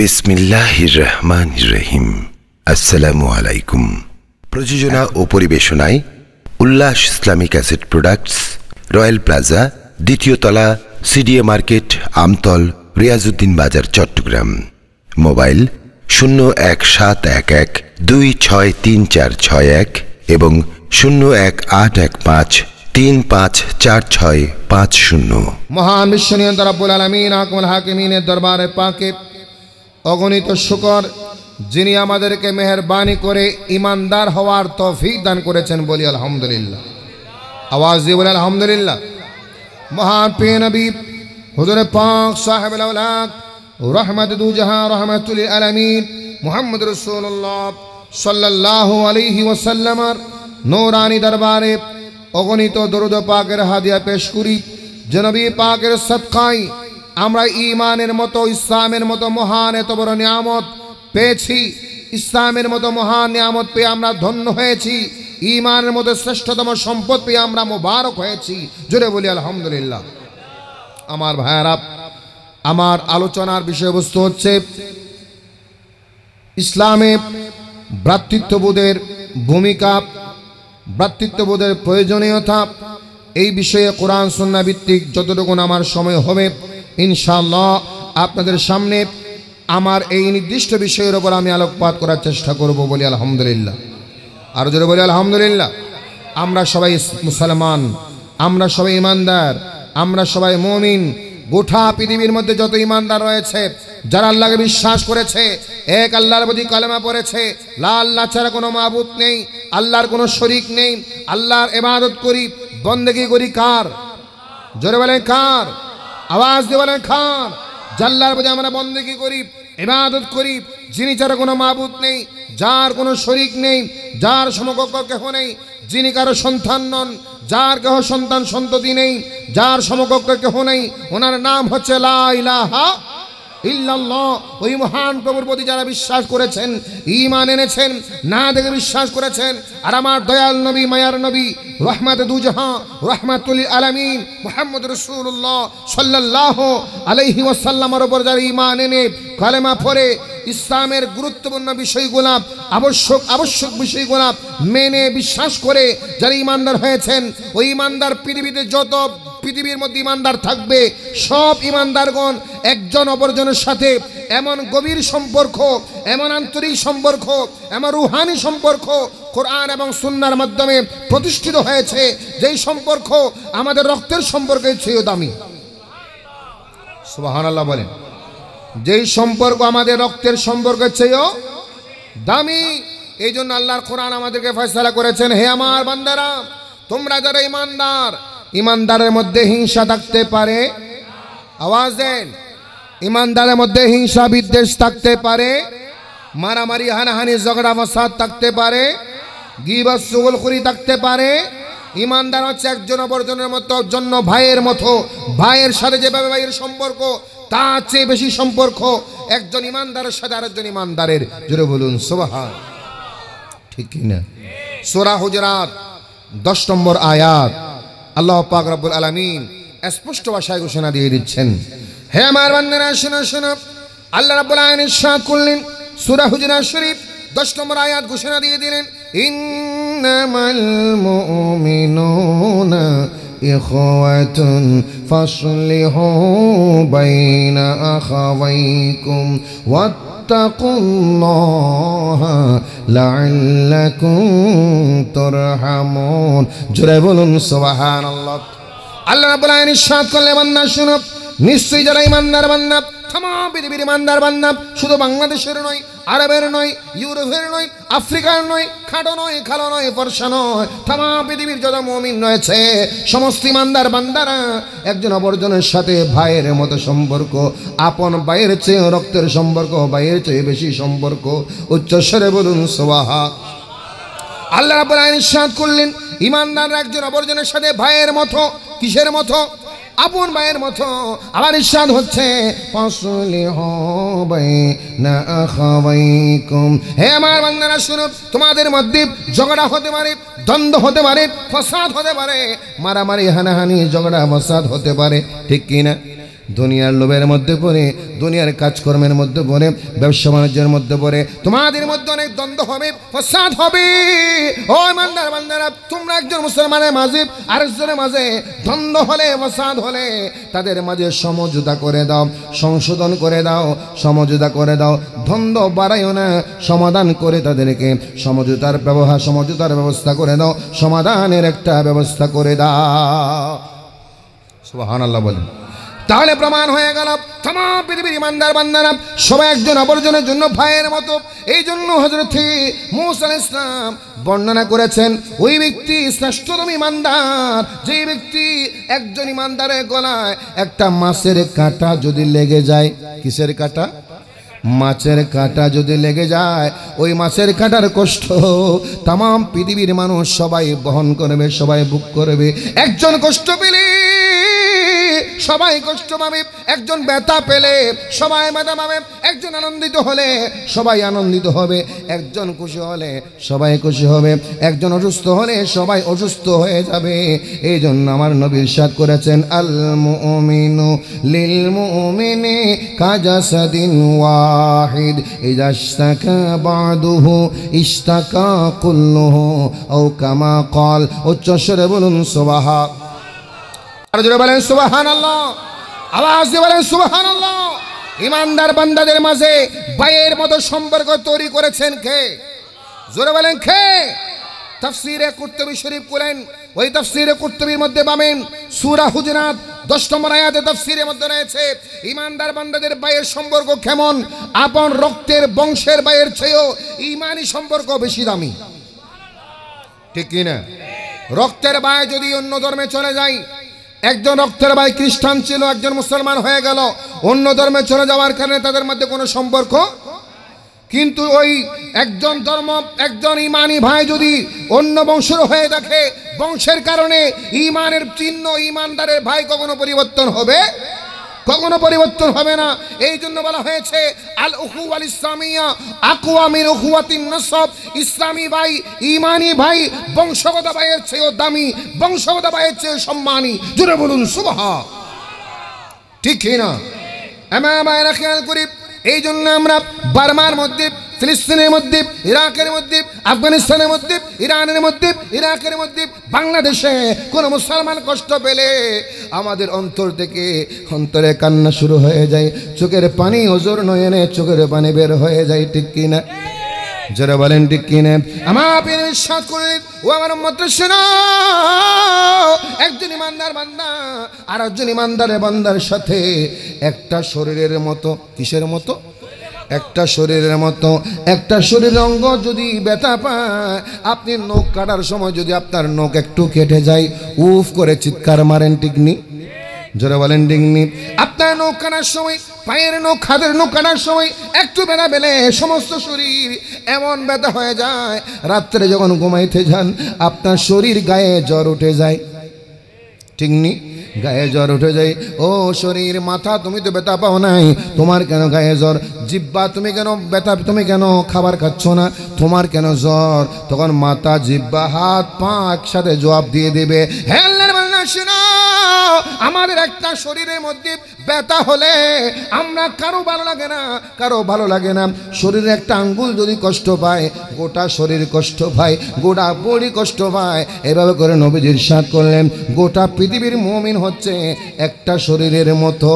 বিসমিল্লাহির রহমান রহিম আসসালামু আলাইকুম প্রযোজনা ও পরিবেশনায় উল্লাস Islamic asset products royal plaza দ্বিতীয় তলা সিডিএ মার্কেট আমতল রিয়াজুদ্দিন বাজার চট্টগ্রাম মোবাইল শূন্য এক সাত এক এক দুই ছয় তিন চার ছয় এক এবং শূন্য এক আট এক পাঁচ তিন পাঁচ চার ছয় পাঁচ শূন্য মহান বিশ্বনীয় তরাবুল আলমিন আকমল হাকিমিনের দরবারে পাকে অগণিত শুকর যিনি আমাদেরকে মেহরবানি করে ইমানদার হওয়ার তফিক দান করেছেন বলি আলহামদুলিল্লাহ আওয়াজ দিয়ে বলে আলহামদুলিল্লাহ মহান পে নবী হুজুরে পাক সাহেব রহমত দুজাহা রহমতুল আলমিন মোহাম্মদ রসুল্লাহ সাল্লাহ আলহি ওসাল্লামার নৌরানি দরবারে অগণিত দরুদ পাকের হাদিয়া পেশ করি জনবী পাকের সৎকায় আমরা ইমানের মতো ইসলামের মতো মহান এত বড় নিয়ামত পেয়েছি ইসলামের মতো মহান নিয়ামত পেয়ে আমরা ধন্য হয়েছি ইমানের মতো শ্রেষ্ঠতম সম্পদ পেয়ে আমরা মোবারক হয়েছি জোরে বলি আলহামদুলিল্লাহ আমার ভাইয়ারা আমার আলোচনার বিষয়বস্তু হচ্ছে ইসলামে ভ্রাতৃত্ববোধের ভূমিকা ভ্রাতৃত্ববোধের প্রয়োজনীয়তা এই বিষয়ে কোরআন সন্ন্যাভিত্তিক যতটুকুন আমার সময় হবে ইনশাল্লাহ আপনাদের সামনে আমার এই নির্দিষ্ট বিষয়ের ওপর আমি আলোকপাত করার চেষ্টা করব বলি আলহামদুলিল্লাহ আর জোরে বলি আলহামদুলিল্লাহ আমরা সবাই মুসলমান আমরা সবাই ইমানদার আমরা সবাই মমিন গোঠা পৃথিবীর মধ্যে যত ইমানদার রয়েছে যারা আল্লাহকে বিশ্বাস করেছে এক আল্লাহর প্রতি কালেমা পড়েছে লাল আল্লাহ ছাড়া কোনো মাহবুত নেই আল্লাহর কোনো শরিক নেই আল্লাহর এবাদত করি বন্দেগি করি কার জোরে বলে কার আওয়াজ দিয়ে বলেন খান জাল্লার বোঝে আমরা বন্দেকি করি ইবাদত করি যিনি যার কোনো মাবুদ নেই যার কোনো শরিক নেই যার সমকক্ষ কেহ নেই যিনি কারো সন্তান নন যার কেহ সন্তান সন্ততি নেই যার সমকক্ষ কেহ নেই ওনার নাম হচ্ছে লাইলাহা ইল্লাল্লাহ ওই মহান প্রভুর প্রতি যারা বিশ্বাস করেছেন ইমান এনেছেন না দেখে বিশ্বাস করেছেন আর আমার দয়াল নবী মায়ার নবী রহমাত দুজাহা রহমাতুল আলামিন মোহাম্মদ রসুল্লাহ সাল্লাহ আলহি ওসাল্লামার ওপর যারা ইমান এনে কালেমা পরে ইসলামের গুরুত্বপূর্ণ বিষয়গুলা আবশ্যক আবশ্যক বিষয়গুলা মেনে বিশ্বাস করে যারা ইমানদার হয়েছেন ওই ইমানদার পৃথিবীতে যত পৃথিবীর মধ্যে ইমানদার থাকবে সব ইমানদারগণ একজন অপরজনের সাথে এমন গভীর সম্পর্ক এমন আন্তরিক সম্পর্ক এমন রুহানি সম্পর্ক কোরআন এবং সুন্নার মাধ্যমে প্রতিষ্ঠিত হয়েছে যেই সম্পর্ক আমাদের রক্তের সম্পর্কের চেয়েও দামি সুবাহ বলেন যেই সম্পর্ক আমাদের রক্তের সম্পর্কের চেয়েও দামি এই জন্য আল্লাহর কোরআন আমাদেরকে ফয়সলা করেছেন হে আমার বান্দারা তোমরা যারা ইমানদার ইমানদারের মধ্যে হিংসা থাকতে পারে আওয়াজ দেন ইমানদারের মধ্যে হিংসা বিদ্বেষ থাকতে পারে মারামারি হানাহানি ঝগড়া ফসাদ থাকতে পারে গিবাস সুগলখুরি থাকতে পারে ইমানদার হচ্ছে একজন অবর্জনের মতো জন্য ভাইয়ের মতো ভাইয়ের সাথে যেভাবে ভাইয়ের সম্পর্ক তার চেয়ে বেশি সম্পর্ক একজন ইমানদারের সাথে আরেকজন ইমানদারের জোরে বলুন সোবাহান ঠিক কিনা সোরা হুজরাত দশ নম্বর আয়াত আল্লাহ পাক রব্বুল আলমিন স্পষ্ট ভাষায় ঘোষণা দিয়ে দিচ্ছেন হে আমার বান্দারা শোনো শোনো আল্লাহ রাব্বুল আলামিন শাহ করলেন সূরা হুজুরাত শরীফ 10 নম্বর আয়াত ঘোষণা দিয়ে দিলেন ইন্নামাল মুমিনুনা ইখওয়াতুন ফাসলিহু বাইনা আখাওয়াইকুম ওয়া واتقوا الله لعلكم ترحمون جربون سبحان الله আল্লাহ রাব্বুল আলামিন ইরশাদ করলে বান্দা শুনো নিশ্চয়ই যারা ইমানদার বান্দা তাম পৃথিবীর মান্দার বান্দাব শুধু বাংলাদেশের নয় আরবের নয় ইউরোপের নয় আফ্রিকার নয় খাটো নয় খালো নয় বর্ষা নয় তাম পৃথিবীর যত মমিন রয়েছে সমস্ত ইমানদার বান্দারা একজন অপরজনের সাথে ভাইয়ের মতো সম্পর্ক আপন ভাইয়ের চেয়ে রক্তের সম্পর্ক ভাইয়ের চেয়ে বেশি সম্পর্ক উচ্চস্বরে বলুন সোয়াহা আল্লাহ রাব্বুল আইন ইরশাদ করলেন ইমানদাররা একজন অপরজনের সাথে ভাইয়ের মতো কিসের মতো আপন মায়ের মতো আবার ইসাদ হচ্ছে হে আমার বান্দারা স্বরূপ তোমাদের মধ্যে ঝগড়া হতে পারে দ্বন্দ্ব হতে পারে ফসাদ হতে পারে মারামারি হানাহানি ঝগড়া ফসাদ হতে পারে ঠিক কিনা দুনিয়ার লোভের মধ্যে পড়ে দুনিয়ার কাজকর্মের মধ্যে পড়ে ব্যবসা বাণিজ্যের মধ্যে পড়ে তোমাদের মধ্যে অনেক দ্বন্দ্ব হবে ফসাদ হবে ও মান্দার মান্দারা তোমরা একজন মুসলমানের মাঝে আরেকজনের মাঝে দ্বন্দ্ব হলে ফসাদ হলে তাদের মাঝে সমঝোতা করে দাও সংশোধন করে দাও সমঝোতা করে দাও দ্বন্দ্ব বাড়াইও না সমাধান করে তাদেরকে সমঝোতার ব্যবহার সমঝোতার ব্যবস্থা করে দাও সমাধানের একটা ব্যবস্থা করে দাও সুবাহ আল্লাহ বলেন তাহলে প্রমাণ হয়ে গেল তমাম পৃথিবীর ইমানদার বান্দার সবাই একজন অপরজনের জন্য ভাইয়ের মতো এই জন্য হজরত মুসাল ইসলাম বর্ণনা করেছেন ওই ব্যক্তি শ্রেষ্ঠতম ইমানদার যে ব্যক্তি একজন ইমানদারের গলায় একটা মাছের কাঁটা যদি লেগে যায় কিসের কাঁটা মাছের কাঁটা যদি লেগে যায় ওই মাছের কাঁটার কষ্ট তাম পৃথিবীর মানুষ সবাই বহন করবে সবাই বুক করবে একজন কষ্ট পেলে সবাই কষ্ট পাবে একজন ব্যথা পেলে সবাই ব্যথা পাবে একজন আনন্দিত হলে সবাই আনন্দিত হবে একজন খুশি হলে সবাই খুশি হবে একজন অসুস্থ হলে সবাই অসুস্থ হয়ে যাবে এই জন্য আমার নবীর সাদ করেছেন আল মুমিনু লিল মুমিনি কাজাসাদিন ওয়াহিদ ইজা ইশতাকা বাদুহু ইস্তাকা কুল্লুহু ও কামা ক্বাল উচ্চস্বরে বলুন সুবহান ইমানদার বান্দাদের মাঝে মতো সম্পর্ক তৈরি করেছেন খে জোরে বলেন খে তফসিরে কুর্তবী শরীফ কুলেন ওই তফসিরে কুর্তবীর মধ্যে পাবেন সুরা দশ নম্বর আয়াতে তফসিরের মধ্যে রয়েছে ইমানদার বান্দাদের বাইয়ের সম্পর্ক কেমন আপন রক্তের বংশের বাইয়ের চেয়েও ইমানই সম্পর্ক বেশি দামি ঠিক কিনা রক্তের বায় যদি অন্য ধর্মে চলে যায় একজন রক্তের ভাই খ্রিস্টান ছিল একজন মুসলমান হয়ে গেল অন্য ধর্মে চলে যাওয়ার কারণে তাদের মধ্যে কোনো সম্পর্ক কিন্তু ওই একজন ধর্ম একজন ইমানি ভাই যদি অন্য বংশের হয়ে থাকে বংশের কারণে ইমানের চিহ্ন ইমানদারের ভাই কখনো পরিবর্তন হবে কখনো পরিবর্তন হবে না এই জন্য বলা হয়েছে আল উহু আল ইসলামিয়া আকুয়ামির উহুয়াতিন নসব ইসলামী ভাই ইমানি ভাই বংশগত ভাইয়ের চেয়েও দামি বংশগত ভাইয়ের চেয়ে সম্মানী জুড়ে বলুন শুভ ঠিক না আমার ভাইরা খেয়াল করি এই জন্য আমরা বার্মার মধ্যে ফিলিস্তিনের মধ্যে ইরাকের মধ্যে আফগানিস্তানের মধ্যে ইরানের মধ্যে ইরাকের মধ্যে বাংলাদেশে কোনো মুসলমান কষ্ট পেলে আমাদের অন্তর থেকে অন্তরে কান্না শুরু হয়ে যায় চোখের পানি ওজোর এনে চোখের পানি বের হয়ে যায় ঠিক কিনা যারা বলেন ঠিক কিনে আমার বিশ্বাস করলেন ও আমার মতো শোনা একজন ইমানদার বান্দা আর একজন ইমানদারের বান্দার সাথে একটা শরীরের মতো কিসের মতো একটা শরীরের মতো একটা শরীর অঙ্গ যদি ব্যথা পায় আপনি নখ কাটার সময় যদি আপনার নখ একটু কেটে যায় উফ করে চিৎকার মারেন টিকনি জোরে বলেন টিকনি আপনার নখ কাটার সময় পায়ের নখ হাতের নখ কাটার সময় একটু বেড়া বেলে সমস্ত শরীর এমন ব্যথা হয়ে যায় রাত্রে যখন ঘুমাইতে যান আপনার শরীর গায়ে জ্বর উঠে যায় টিকনি গায়ে জ্বর উঠে যায় ও শরীর মাথা তুমি তো ব্যথা পাও নাই তোমার কেন গায়ে জ্বর জিব্বা তুমি কেন ব্যথা তুমি কেন খাবার খাচ্ছ না তোমার কেন জ্বর তখন মাথা জিব্বা হাত পা একসাথে জবাব দিয়ে দেবে হ্যাঁ শোনা আমাদের একটা শরীরের মধ্যে ব্যথা হলে আমরা কারো ভালো লাগে না কারো ভালো লাগে না শরীরে একটা আঙ্গুল যদি কষ্ট পায় গোটা শরীর কষ্ট পায় গোটা বড়ি কষ্ট পায় এভাবে করে নবীজির সাথ করলেন গোটা পৃথিবীর মমিন হচ্ছে একটা শরীরের মতো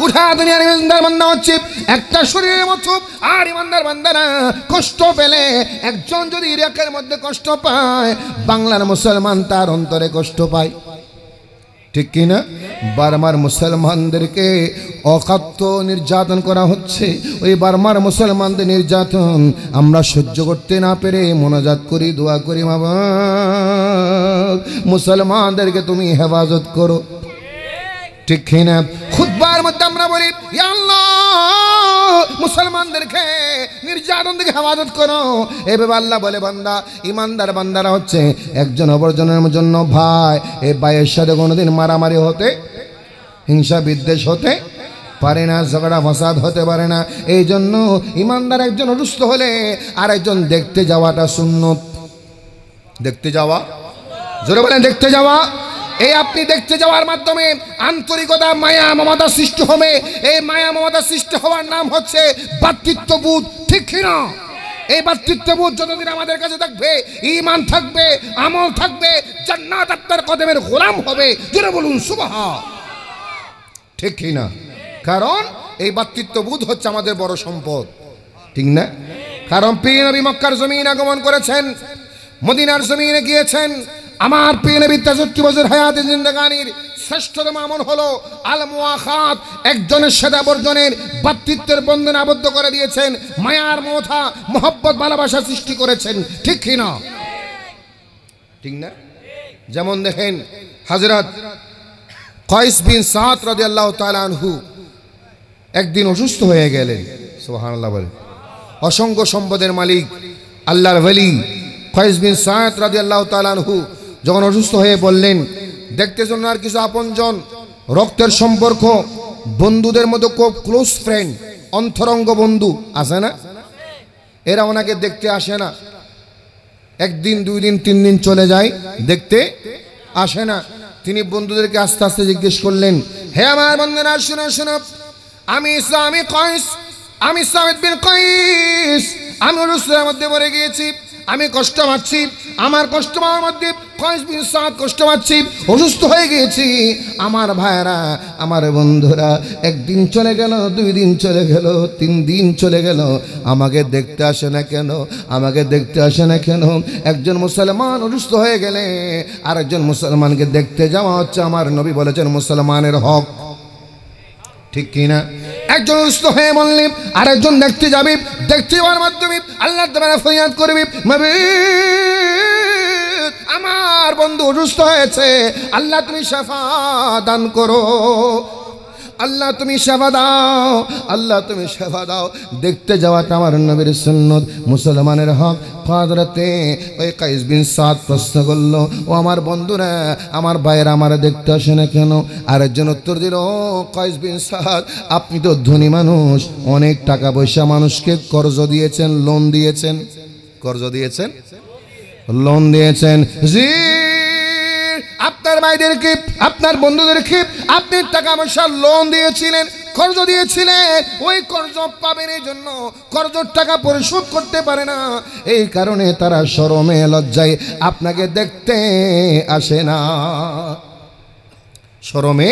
গোটা দুনিয়ার ইমানদার বান্দা হচ্ছে একটা শরীরের মতো আর ইমানদার বান্দা না কষ্ট পেলে একজন যদি ইরাকের মধ্যে কষ্ট পায় বাংলার মুসলমান তার অন্তরে কষ্ট পায় ঠিক কিনা বার্মার মুসলমানদেরকে অকাত্য নির্যাতন করা হচ্ছে ওই বার্মার মুসলমানদের নির্যাতন আমরা সহ্য করতে না পেরে মনোজাত করি দোয়া করি বাবা মুসলমানদেরকে তুমি হেফাজত করো ঠিক কিনা খুদ আমরা বলি মুসলমানদেরকে নির্যাতন থেকে হেফাজত করো এভাবে আল্লাহ বলে বান্দা ইমানদার বান্দারা হচ্ছে একজন অপরজনের জন্য ভাই এ ভাইয়ের সাথে কোনোদিন মারামারি হতে হিংসা বিদ্বেষ হতে পারে না ঝগড়া ফসাদ হতে পারে না এই জন্য ইমানদার একজন অসুস্থ হলে আর একজন দেখতে যাওয়াটা শূন্য দেখতে যাওয়া জোরে বলেন দেখতে যাওয়া এই আপনি দেখতে যাওয়ার মাধ্যমে আন্তরিকতা মায়া মমতা সৃষ্টি হবে এই মায়া মমতা সৃষ্টি হওয়ার নাম হচ্ছে বাতৃত্ববোধ ঠিক কিনা এই বুধ যতদিন আমাদের কাছে থাকবে ইমান থাকবে আমল থাকবে জান্নাত আপনার কদমের গোলাম হবে যেটা বলুন সুবাহ ঠিক কিনা কারণ এই বাতৃত্ববোধ হচ্ছে আমাদের বড় সম্পদ ঠিক না কারণ প্রিয় নবী মক্কার জমিন আগমন করেছেন মদিনার জমিনে গিয়েছেন আমার পেয়ে নবী তেষট্টি বছর হায়াতে জিন্দগানির শ্রেষ্ঠতম আমল হলো আল মুয়াখাত একজনের সেদা বর্জনের বাতৃত্বের বন্ধন আবদ্ধ করে দিয়েছেন মায়ার মথা মোহব্বত ভালোবাসা সৃষ্টি করেছেন ঠিক কি না ঠিক না যেমন দেখেন হাজরত কয়েস বিন সাত রদি আল্লাহ তালানহু একদিন অসুস্থ হয়ে গেলেন সোহান আল্লাহ বলেন অসংখ্য সম্পদের মালিক আল্লাহর ভলি কয়েস বিন সাত রাজি আল্লাহ তালানহু যখন অসুস্থ হয়ে বললেন দেখতে না আর কিছু আপনজন রক্তের সম্পর্ক বন্ধুদের মতো খুব ক্লোজ ফ্রেন্ড অন্তরঙ্গ বন্ধু আসে না এরা ওনাকে দেখতে আসে না একদিন দুই দিন তিন দিন চলে যায় দেখতে আসে না তিনি বন্ধুদেরকে আস্তে আস্তে জিজ্ঞেস করলেন হে আমার বন্ধুরা শোনো শোনো আমি ইসলামী কয়েস আমি সামিদ বিন কয়েস আমি রুসের মধ্যে পড়ে গিয়েছি আমি কষ্ট পাচ্ছি আমার কষ্ট পাওয়ার মধ্যে দিন সাত কষ্ট পাচ্ছি অসুস্থ হয়ে গিয়েছি আমার ভাইরা আমার বন্ধুরা একদিন চলে গেল দুই দিন চলে গেল তিন দিন চলে গেল আমাকে দেখতে আসে না কেন আমাকে দেখতে আসে না কেন একজন মুসলমান অসুস্থ হয়ে গেলে আরেকজন মুসলমানকে দেখতে যাওয়া হচ্ছে আমার নবী বলেছেন মুসলমানের হক ঠিক কিনা একজন অসুস্থ হয়ে আর আরেকজন দেখতে যাবি দেখতে যাওয়ার মাধ্যমে আল্লাহ ফরিয়াদ করবি আমার বন্ধু অসুস্থ হয়েছে আল্লাহ তুমি সাফা দান করো আল্লাহ তুমি সেবা দাও আল্লাহ তুমি সেবা দাও দেখতে যাওয়াটা আমার নবীর সুন্নত মুসলমানের হক ফাদরাতে ওই কাইস বিন সাদ প্রশ্ন করল ও আমার বন্ধুরা আমার ভাইয়েরা আমার দেখতে আসে না কেন আর একজন উত্তর দিল কাইস বিন সাদ আপনি তো ধনী মানুষ অনেক টাকা পয়সা মানুষকে কর্জ দিয়েছেন লোন দিয়েছেন কর্জ দিয়েছেন লোন দিয়েছেন জি আপনার ভাইদেরকে আপনার বন্ধুদেরকে আপনি টাকা পয়সা লোন দিয়েছিলেন কর্জ দিয়েছিলেন ওই কর্জ পাবেন এই জন্য কর্জর টাকা পরিশোধ করতে পারে না এই কারণে তারা সরমে লজ্জায় আপনাকে দেখতে আসে না সরমে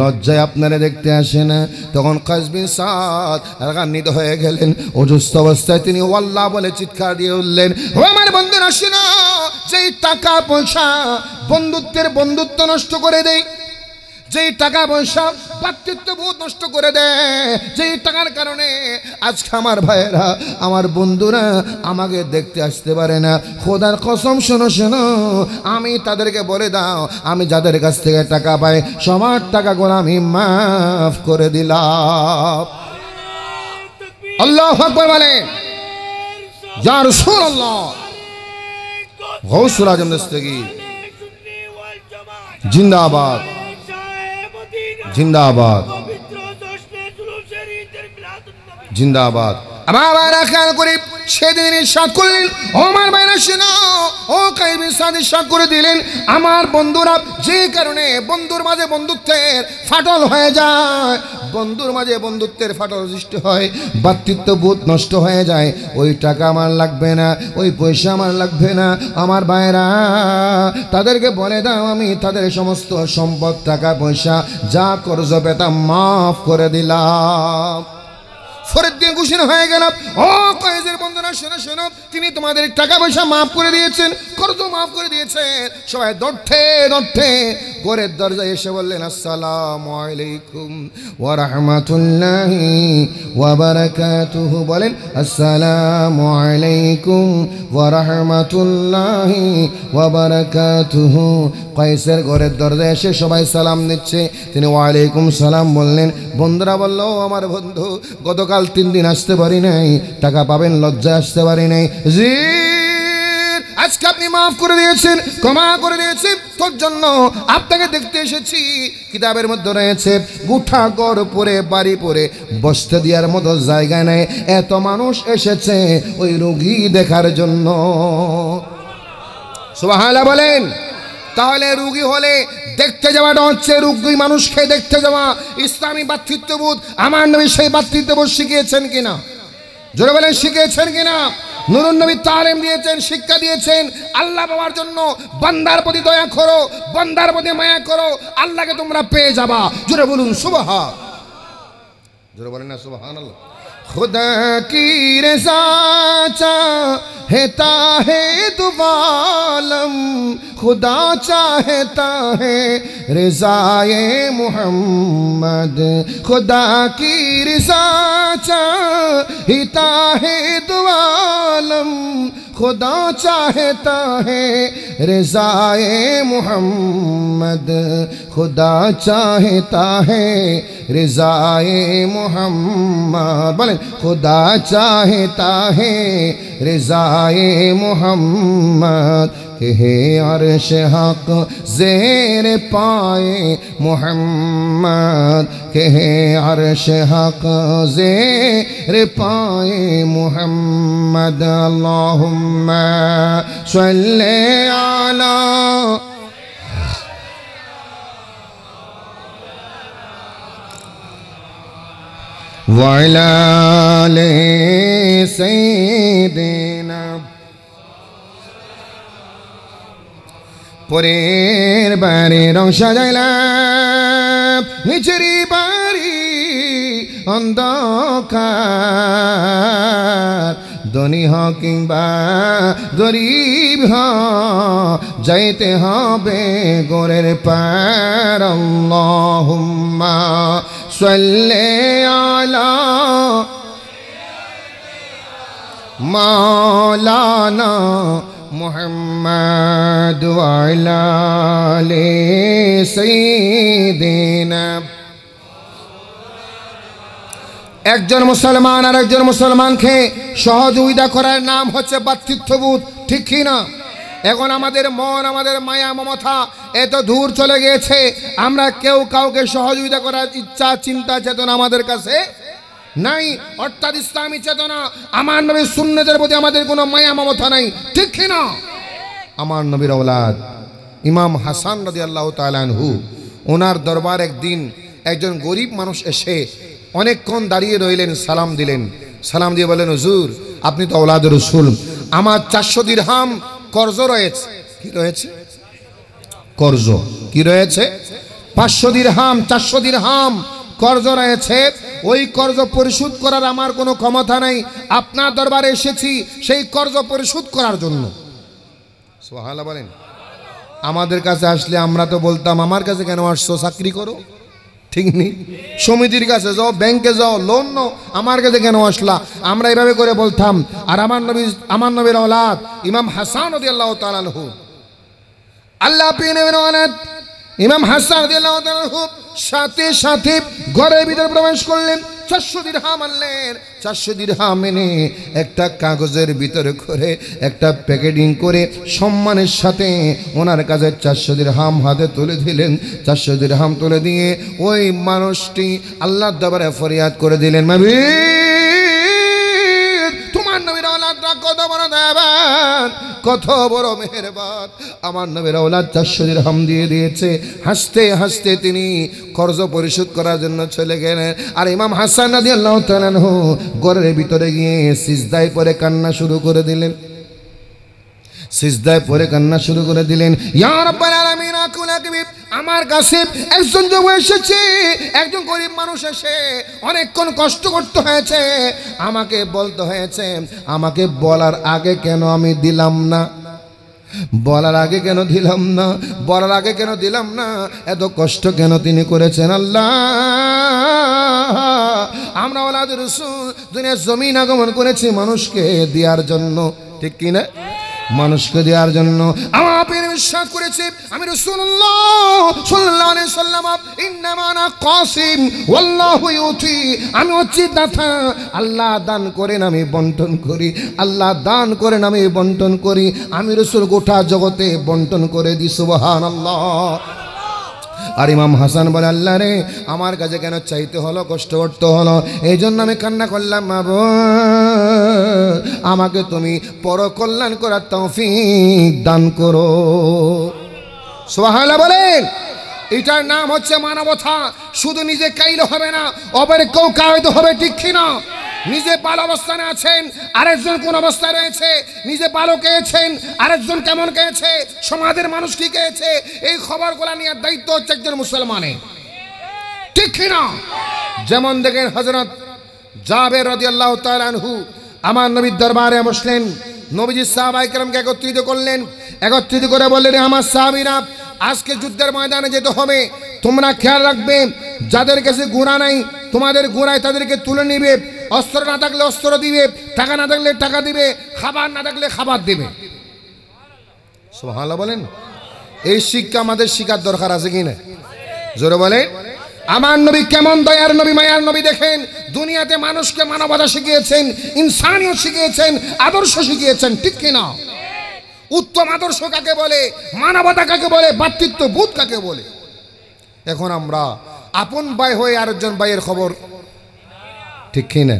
লজ্জায় আপনারা দেখতে আসে না তখন কাসবিন সাদ রাগান্বিত হয়ে গেলেন অজুস্থ অবস্থায় তিনি ওয়াল্লাহ বলে চিৎকার দিয়ে উঠলেন ও আমার বন্ধু আসে যেই টাকা পয়সা বন্ধুত্বের বন্ধুত্ব নষ্ট করে দেয় যেই টাকা পয়সা পাতৃত্ববোধ নষ্ট করে দেয় যেই টাকার কারণে আজকে আমার ভাইয়েরা আমার বন্ধুরা আমাকে দেখতে আসতে পারে না খোদার কসম শোনো শোনো আমি তাদেরকে বলে দাও আমি যাদের কাছ থেকে টাকা পাই সবার টাকাগুলো আমি মাফ করে দিলাম আল্লাহ বলে যার সুর আল্লাহ গৌসুল আজম দস্তগি জিন্দাবাদ জিন্দাবাদ জিন্দাবাদ আবার খেয়াল করে সেদিন সাত করলেন আমার বাইরে শোনাও ও কাইবি সাদিশা করে দিলেন আমার বন্ধুরা যে কারণে বন্ধুর মাঝে বন্ধুত্বের ফাটল হয়ে যায় বন্ধুর মাঝে বন্ধুত্বের ফাটল সৃষ্টি হয় বোধ নষ্ট হয়ে যায় ওই টাকা আমার লাগবে না ওই পয়সা আমার লাগবে না আমার ভাইরা তাদেরকে বলে দাও আমি তাদের সমস্ত সম্পদ টাকা পয়সা যা করজ পেতাম মাফ করে দিলাম ফরের দিন হয়ে গেলাম ও কয়েজের বন্ধুরা শোনো শোনো তিনি তোমাদের টাকা পয়সা মাফ করে দিয়েছেন খরচ মাফ করে দিয়েছেন সবাই দৌড়তে দৌড়তে গোরের দরজায় এসে বললেন আসসালাম আলাইকুম ওয়া রাহমাতুল্লাহি ওয়া বারাকাতুহু বলেন আসসালাম আলাইকুম ওয়া রাহমাতুল্লাহি ওয়া বারাকাতুহু কয়েসের ঘরের দরজায় এসে সবাই সালাম দিচ্ছে তিনি ওয়া আলাইকুম সালাম বললেন বন্ধুরা বলল আমার বন্ধু গতকাল সকাল তিন দিন আসতে পারি নাই টাকা পাবেন লজ্জা আসতে পারি নাই জি আজকে আপনি মাফ করে দিয়েছেন ক্ষমা করে দিয়েছেন তোর জন্য আপনাকে দেখতে এসেছি কিতাবের মধ্যে রয়েছে গুঠা গড় পরে বাড়ি পরে বসতে দেওয়ার মতো জায়গা নেই এত মানুষ এসেছে ওই রোগী দেখার জন্য সুবাহালা বলেন তাহলে রুগী হলে দেখতে যাওয়াটা হচ্ছে রুগী মানুষকে দেখতে যাওয়া ইসলামী বাতৃত্ববোধ আমার নবী সেই বাতৃত্ববোধ শিখিয়েছেন কিনা জোরে বলে শিখিয়েছেন কিনা নুরুন নবী তালেম দিয়েছেন শিক্ষা দিয়েছেন আল্লাহ বাবার জন্য বন্দার প্রতি দয়া করো বন্দার প্রতি মায়া করো আল্লাহকে তোমরা পেয়ে যাবা জোরে বলুন হা জোরে বলেন না হান আল্লাহ خدا کی رضا چاہتا ہے دو عالم خدا چاہتا ہے رضا محمد خدا کی ر چاہتا ہے تاہے دو خدا چاہتا ہے رضائے محمد خدا چاہتا ہے رضائے محمد خدا چاہتا ہے رضائے محمد کہ عرش حق زیر پائے محمد کہ عرش حق زیر پائے محمد اللہم صلی اللہ وَعِلَى لِسَيْدِينَ পরের বারে রং সাজাইলাম নিজেরই বাড়ি অন্ধকার ধনী হ কিংবা গরিব হ যাইতে হবে গোরের পার হুম্মা সল্লে আলা মালানা محمد وعلى آل سيدنا একজন মুসলমান আর একজন মুসলমানকে সহযোগিতা করার নাম হচ্ছে বাতৃত্ববোধ ঠিক কি না এখন আমাদের মন আমাদের মায়া মমতা এত দূর চলে গিয়েছে আমরা কেউ কাউকে সহযোগিতা করার ইচ্ছা চিন্তা চেতনা আমাদের কাছে নাই অর্থাৎ ইসলামী চেতনা আমার নবীর সুন্নতের প্রতি আমাদের কোনো মায়া মমতা নাই ঠিক না আমার নবীর ওলাদ ইমাম হাসান নদী আল্লাহ হু ওনার দরবার একদিন একজন গরিব মানুষ এসে অনেকক্ষণ দাঁড়িয়ে রইলেন সালাম দিলেন সালাম দিয়ে বলেন হুজুর আপনি তো ওলাদ রসুল আমার চারশো দিরহাম কর্জ রয়েছে কি রয়েছে কর্জ কি রয়েছে পাঁচশো দিরহাম চারশো দিরহাম কর্জ রয়েছে ওই কর্জ পরিশোধ করার আমার কোনো ক্ষমতা নাই আপনার দরবারে এসেছি সেই কর্জ পরিশোধ করার জন্য সোহালা বলেন আমাদের কাছে আসলে আমরা তো বলতাম আমার কাছে কেন আসছো চাকরি করো ঠিক নেই সমিতির কাছে যাও ব্যাংকে যাও লোন নাও আমার কাছে কেন আসলা আমরা এভাবে করে বলতাম আর আমার নবী আমার নবীর ওলাদ ইমাম হাসান রদি আল্লাহ তালানহু আল্লাহ ইমাম হাসান রদি আল্লাহ সাথে সাথে ঘরের ভিতরে প্রবেশ করলেন চারশো দিরহাম আনলেন চারশো দিরহাম এনে একটা কাগজের ভিতরে করে একটা প্যাকেটিং করে সম্মানের সাথে ওনার কাছে চারশো দিরহাম হাতে তুলে দিলেন চারশো দিরহাম তুলে দিয়ে ওই মানুষটি আল্লাহ দাবারে ফরিয়াদ করে দিলেন মাবি তোমার নবীর আল্লাহ কথা বলা দেবেন কত বড় মেহেরবান আমার নবীর ওলাদ চারশো হাম দিয়ে দিয়েছে হাসতে হাসতে তিনি কর্জ পরিশোধ করার জন্য চলে গেলেন আর ইমাম হাসান আদি আল্লাহ তালানহ ঘরের ভিতরে গিয়ে সিজদায় পরে কান্না শুরু করে দিলেন সিজদায় পরে কান্না শুরু করে দিলেন আমার কাছে একজন যুব এসেছে একজন গরিব মানুষ এসে অনেকক্ষণ কষ্ট করতে হয়েছে আমাকে বলতে হয়েছে আমাকে বলার আগে কেন আমি দিলাম না বলার আগে কেন দিলাম না বলার আগে কেন দিলাম না এত কষ্ট কেন তিনি করেছেন আল্লাহ আমরা ওলাদের রসুল দুনিয়ার জমিন আগমন করেছি মানুষকে দেওয়ার জন্য ঠিক কিনা মানুষকে দেওয়ার জন্য আমার আপের বিশ্বাস করেছে আমি রসুল্লাহ সাল্লাহ উঠি আমি হচ্ছি দাতা আল্লাহ দান করেন আমি বন্টন করি আল্লাহ দান করেন আমি বন্টন করি আমি রসুল গোটা জগতে বন্টন করে দিই আল্লাহ আর ইমাম হাসান বলে আল্লাহ রে আমার কাছে কেন চাইতে হলো কষ্ট করতে হলো এই জন্য আমি কান্না করলাম বাব আমাকে তুমি পর কল্যাণ করার তৌফিক দান করো সোহালা বলেন এটার নাম হচ্ছে মানবতা শুধু নিজে কাইলে হবে না কেউ কায়িত হবে ঠিক না নিজে পাল অবস্থানে আছেন আরেকজন কোন অবস্থায় রয়েছে নিজে পালও কেছেন আরেকজন কেমন কেছে সমাজের মানুষ কি খেয়েছে এই খবরগুলো নিয়ে দায়িত্ব হচ্ছে একজন মুসলমানে ঠিক না যেমন দেখেন হজরত জাবের রদি আল্লাহ তালহু আমার নবীর দরবারে বসলেন নবীজি সাহাবাই কেরামকে একত্রিত করলেন একত্রিত করে বললেন আমার সাহাবিরা আজকে যুদ্ধের ময়দানে যেতে হবে তোমরা খেয়াল রাখবে যাদের কাছে গুণা নাই তোমাদের গুণায় তাদেরকে তুলে নিবে অস্ত্র না থাকলে অস্ত্র দিবে টাকা না থাকলে টাকা দিবে খাবার না থাকলে খাবার দেবে ভালো বলেন এই শিক্ষা আমাদের শিকার দরকার আছে কি না জোরে বলেন আমার নবী কেমন দয়ার নবী মায়ার নবী দেখেন দুনিয়াতে মানুষকে মানবতা শিখিয়েছেন ইনসানিও শিখিয়েছেন আদর্শ শিখিয়েছেন ঠিক কিনা উত্তম আদর্শ কাকে বলে মানবতা কাকে বলে বাতৃত্ব বোধ কাকে বলে এখন আমরা আপন ভাই হয়ে আরেকজন ভাইয়ের খবর ঠিক কি না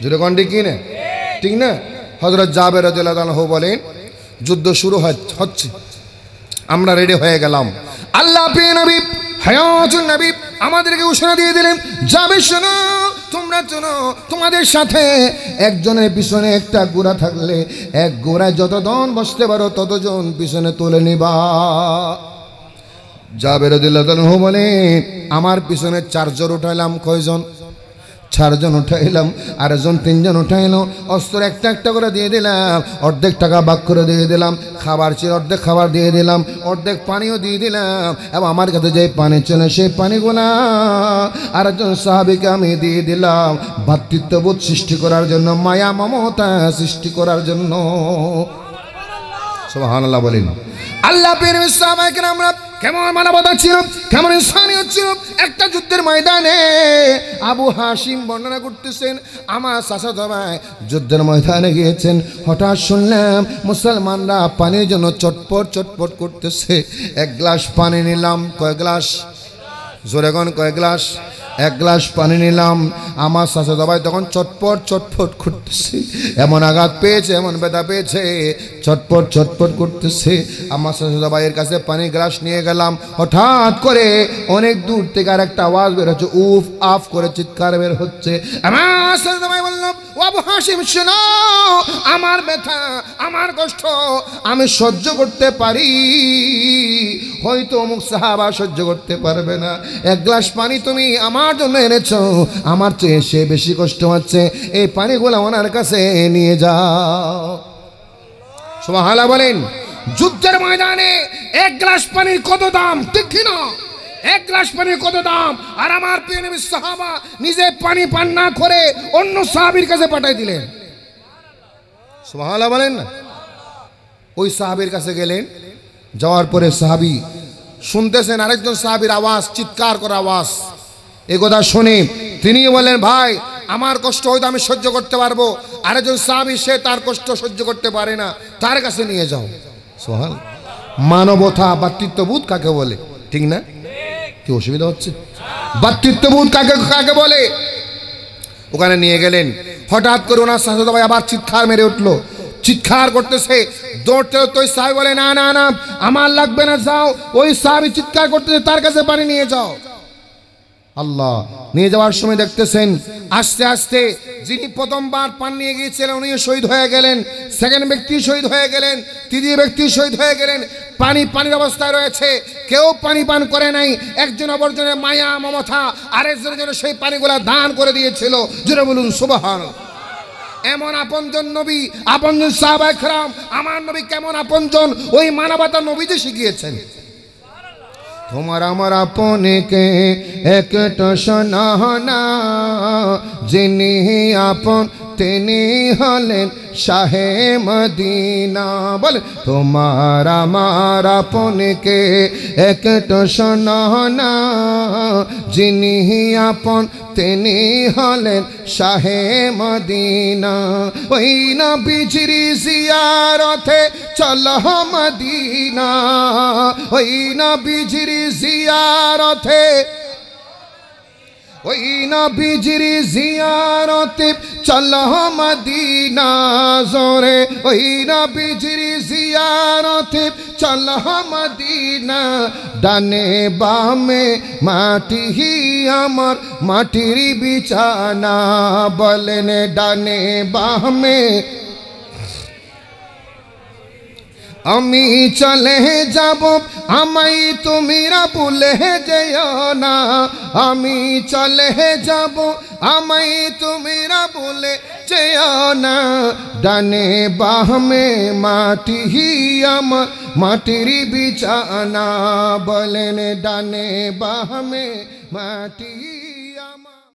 যেরকম ঠিক কি না ঠিক না হজরত জাবের হো বলেন যুদ্ধ শুরু হচ্ছে আমরা রেডি হয়ে গেলাম আল্লাহ আমাদেরকে উষ্ণা দিয়ে দিলেন যাবে শোনো তোমরা শোনো তোমাদের সাথে একজনের পিছনে একটা গোড়া থাকলে এক গোড়ায় যতজন বসতে পারো ততজন পিছনে তুলে নিবা যা বেরোদিল্লাহ বলে আমার পিছনে চারজন উঠাইলাম কয়জন চারজন উঠাইলাম আরেকজন তিনজন উঠাইল অস্ত্র একটা একটা করে দিয়ে দিলাম অর্ধেক টাকা বাক করে দিয়ে দিলাম খাবার ছিল অর্ধেক খাবার দিয়ে দিলাম অর্ধেক পানিও দিয়ে দিলাম এবং আমার কাছে যে পানি ছিল সেই পানিগুলা আরেকজন সাহাবিকে আমি দিয়ে দিলাম ভাতৃত্ববোধ সৃষ্টি করার জন্য মায়া মমতা সৃষ্টি করার জন্য সব আল্লাহ বলেন আল্লাহ পের আমরা কেমন মানবতা ছিল কেমন ইনসানিয়ত ছিল একটা যুদ্ধের ময়দানে আবু হাসিম বর্ণনা করতেছেন আমার চাষা জমায় যুদ্ধের ময়দানে গিয়েছেন হঠাৎ শুনলাম মুসলমানরা পানির জন্য চটপট চটপট করতেছে এক গ্লাস পানি নিলাম কয় গ্লাস জোরেগন কয় গ্লাস এক গ্লাস পানি নিলাম আমার শাশুড়ি দাবাই তখন চটপট চটপট করতেছে এমন আঘাত পেয়েছে এমন ব্যথা পেয়েছে চটপট চটপট করতেছে আমার শাশুড়ি দাবাইয়ের কাছে পানি গ্লাস নিয়ে গেলাম হঠাৎ করে অনেক দূর থেকে আর একটা আওয়াজ বের হচ্ছে উফ আফ করে চিৎকার বের হচ্ছে আমার শাশুড়ি দাবাই আবু হাসিম শোনো আমার ব্যথা আমার কষ্ট আমি সহ্য করতে পারি হয়তো অমুক সাহাবা সহ্য করতে পারবে না এক গ্লাস পানি তুমি আমার জন্য এনেছ আমার চেয়ে সে বেশি কষ্ট হচ্ছে এই পানিগুলো ওনার কাছে নিয়ে যাও সবাই হালা বলেন যুদ্ধের ময়দানে এক গ্লাস পানির কত দাম ঠিক না এক গ্লাস পানির কত দাম আর আমার সাহাবা নিজে পানি পান না করে অন্য সাহাবির কাছে পাঠাই দিলেন সোহালা বলেন না ওই সাহাবির কাছে গেলেন যাওয়ার পরে সাহাবি শুনতেছেন আরেকজন সাহাবির আওয়াজ চিৎকার করা আওয়াজ এ কথা শুনে তিনি বলেন ভাই আমার কষ্ট হয়তো আমি সহ্য করতে পারবো আরেকজন সাহাবি সে তার কষ্ট সহ্য করতে পারে না তার কাছে নিয়ে যাও সোহাল মানবতা বা কাকে বলে ঠিক না কি অসুবিধা হচ্ছে ভাতৃত্ববোধ কাকে কাকে বলে ওখানে নিয়ে গেলেন হঠাৎ করে ওনার শাশুদ ভাই আবার চিৎকার মেরে উঠলো চিৎকার করতেছে দৌড়তে তো ওই সাহেব বলে না না না আমার লাগবে না যাও ওই সাহেব চিৎকার করতেছে তার কাছে পানি নিয়ে যাও আল্লাহ নিয়ে যাওয়ার সময় দেখতেছেন আস্তে আস্তে যিনি প্রথমবার পান নিয়ে গিয়েছিলেন উনিও শহীদ হয়ে গেলেন সেকেন্ড ব্যক্তি শহীদ হয়ে গেলেন তৃতীয় ব্যক্তি শহীদ হয়ে গেলেন পানি পানির অবস্থায় রয়েছে কেউ পানি পান করে নাই একজন অবর্জনের মায়া মমতা আরেকজনের জন্য সেই পানিগুলো দান করে দিয়েছিল জুড়ে বলুন সুবাহান এমন আপনজন নবী আপনজন সাহাবাহাম আমার নবী কেমন আপনজন ওই মানবতা নবীতে শিখিয়েছেন তোমার আমার আপনকে একটা সোনা যিনি আপন তিনি হলেন শাহে মদিনা বল তোমার আমার আপনকে একটু শোনা যিনি আপন তিনি হলেন শাহে মদিনা ওই না বিজরি জিয়ারথে চল মদিনা ওই না বিজরি জিয়ারথে ওই নবীজির জিয়ারতে চলহ মদিনা জোরে ওই নবীজির জিয়ারতে চলহ মদিনা ডানে বামে মাটি আমার মাটির বিছানা বলেন ডানে বামে আমি চলে যাব আমাই তুমিরা ভুলে যেও না আমি চলে যাব আমাই তুমিরা ভুলে যেও না ডানে বাহমে মাটি হিয়াম মাটির বিছানা বলেন ডানে বাহমে মাটি